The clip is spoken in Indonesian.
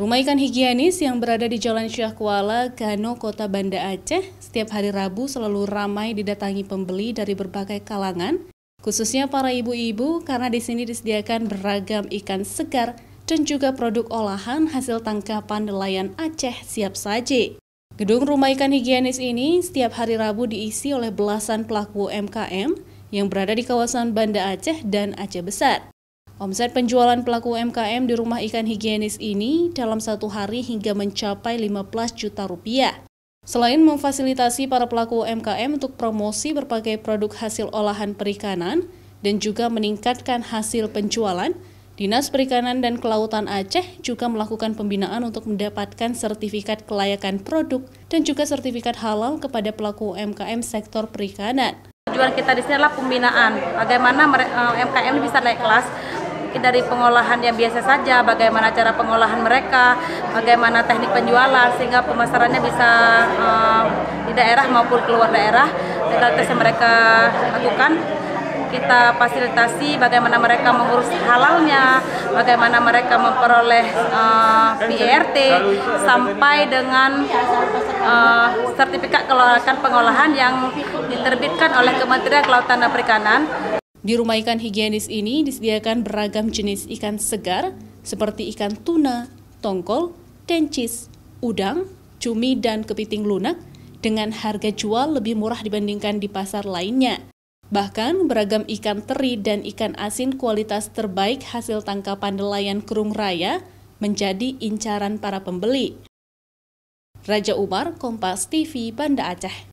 Rumah ikan higienis yang berada di Jalan Syah Kuala, Gano, Kota Banda Aceh, setiap hari Rabu selalu ramai didatangi pembeli dari berbagai kalangan, khususnya para ibu-ibu karena di sini disediakan beragam ikan segar dan juga produk olahan hasil tangkapan nelayan Aceh siap saji. Gedung rumah ikan higienis ini setiap hari Rabu diisi oleh belasan pelaku UMKM yang berada di kawasan Banda Aceh dan Aceh Besar. Omset penjualan pelaku UMKM di rumah ikan higienis ini dalam satu hari hingga mencapai 15 juta rupiah. Selain memfasilitasi para pelaku UMKM untuk promosi berbagai produk hasil olahan perikanan dan juga meningkatkan hasil penjualan, Dinas Perikanan dan Kelautan Aceh juga melakukan pembinaan untuk mendapatkan sertifikat kelayakan produk dan juga sertifikat halal kepada pelaku UMKM sektor perikanan. Tujuan kita di sini adalah pembinaan, bagaimana eh, UMKM bisa naik kelas dari pengolahan yang biasa saja, bagaimana cara pengolahan mereka, bagaimana teknik penjualan sehingga pemasarannya bisa um, di daerah maupun keluar daerah tes yang mereka lakukan kita fasilitasi bagaimana mereka mengurus halalnya, bagaimana mereka memperoleh uh, eh, PRT sampai dengan uh, sertifikat kelolakan pengolahan yang diterbitkan oleh Kementerian Kelautan dan Perikanan di rumah ikan higienis ini disediakan beragam jenis ikan segar seperti ikan tuna, tongkol, dencis, udang, cumi, dan kepiting lunak dengan harga jual lebih murah dibandingkan di pasar lainnya. Bahkan beragam ikan teri dan ikan asin kualitas terbaik hasil tangkapan nelayan Kerung Raya menjadi incaran para pembeli. Raja Umar, Kompas TV, Banda Aceh.